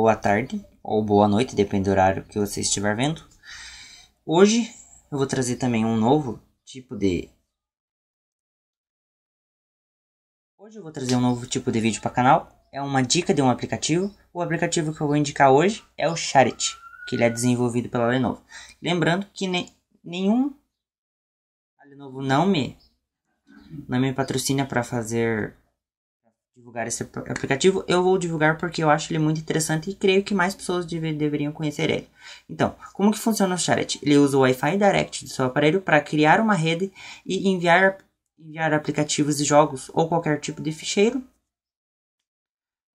boa tarde ou boa noite, depende do horário que você estiver vendo. Hoje eu vou trazer também um novo tipo de Hoje eu vou trazer um novo tipo de vídeo para o canal. É uma dica de um aplicativo. O aplicativo que eu vou indicar hoje é o Charity, que ele é desenvolvido pela Lenovo. Lembrando que ne nenhum a Lenovo não me não me patrocina para fazer divulgar esse aplicativo, eu vou divulgar porque eu acho ele muito interessante e creio que mais pessoas deve, deveriam conhecer ele. Então, como que funciona o Charet? Ele usa o Wi-Fi Direct do seu aparelho para criar uma rede e enviar, enviar aplicativos e jogos ou qualquer tipo de ficheiro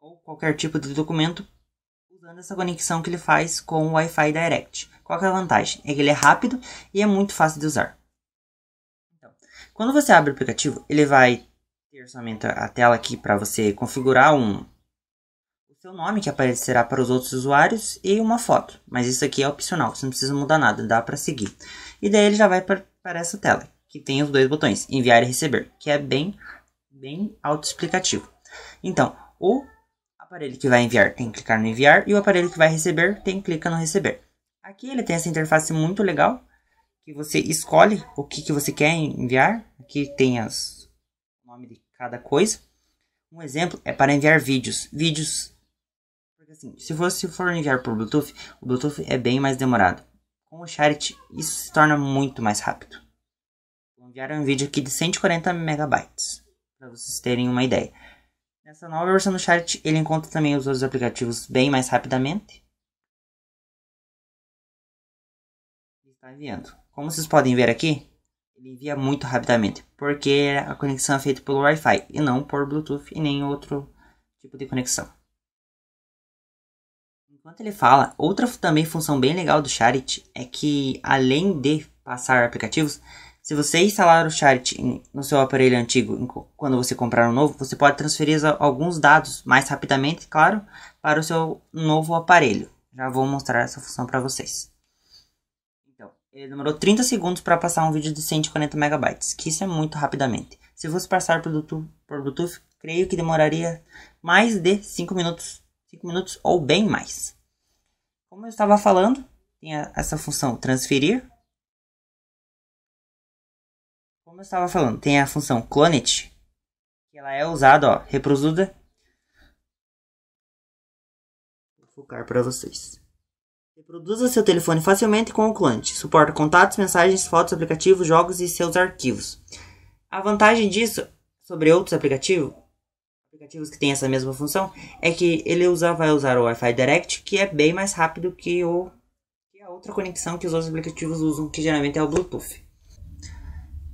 ou qualquer tipo de documento usando essa conexão que ele faz com o Wi-Fi Direct. Qual é a vantagem? É que ele é rápido e é muito fácil de usar. Então, quando você abre o aplicativo, ele vai ter somente a tela aqui para você configurar um o seu nome que aparecerá para os outros usuários e uma foto. Mas isso aqui é opcional, você não precisa mudar nada, dá para seguir. E daí ele já vai para essa tela, que tem os dois botões, enviar e receber, que é bem, bem autoexplicativo. Então, o aparelho que vai enviar tem que clicar no enviar e o aparelho que vai receber tem que clicar no receber. Aqui ele tem essa interface muito legal, que você escolhe o que, que você quer enviar. Aqui tem o nome de cada coisa. Um exemplo é para enviar vídeos. Vídeos. Assim, se você for enviar por Bluetooth, o Bluetooth é bem mais demorado. Com o Charit, isso se torna muito mais rápido. Vou enviar um vídeo aqui de 140 megabytes, para vocês terem uma ideia. Nessa nova versão do Charit, ele encontra também os outros aplicativos bem mais rapidamente. E está enviando. Como vocês podem ver aqui, ele envia muito rapidamente, porque a conexão é feita pelo Wi-Fi e não por Bluetooth e nem outro tipo de conexão. Enquanto ele fala, outra também função bem legal do Charit é que além de passar aplicativos, se você instalar o Charit no seu aparelho antigo quando você comprar um novo, você pode transferir alguns dados mais rapidamente, claro, para o seu novo aparelho. Já vou mostrar essa função para vocês. Ele demorou 30 segundos para passar um vídeo de 140 megabytes, que isso é muito rapidamente. Se fosse passar por Bluetooth, por Bluetooth creio que demoraria mais de 5 minutos, 5 minutos ou bem mais. Como eu estava falando, tem essa função transferir. Como eu estava falando, tem a função clonet, que ela é usada, ó, reproduzida. Vou focar para vocês. Reproduza seu telefone facilmente com o cliente. Suporta contatos, mensagens, fotos, aplicativos, jogos e seus arquivos. A vantagem disso sobre outros aplicativos, aplicativos que têm essa mesma função, é que ele usa, vai usar o Wi-Fi Direct, que é bem mais rápido que, o, que a outra conexão que os outros aplicativos usam, que geralmente é o Bluetooth.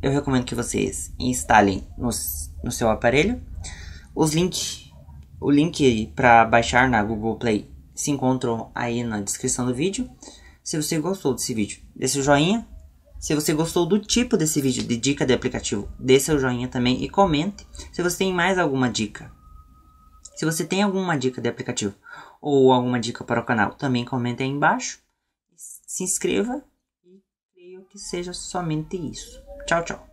Eu recomendo que vocês instalem no, no seu aparelho os link, o link para baixar na Google Play se encontram aí na descrição do vídeo. Se você gostou desse vídeo, dê seu joinha. Se você gostou do tipo desse vídeo de dica de aplicativo, dê seu joinha também e comente se você tem mais alguma dica. Se você tem alguma dica de aplicativo ou alguma dica para o canal, também comente aí embaixo. Se inscreva e creio que seja somente isso. Tchau, tchau.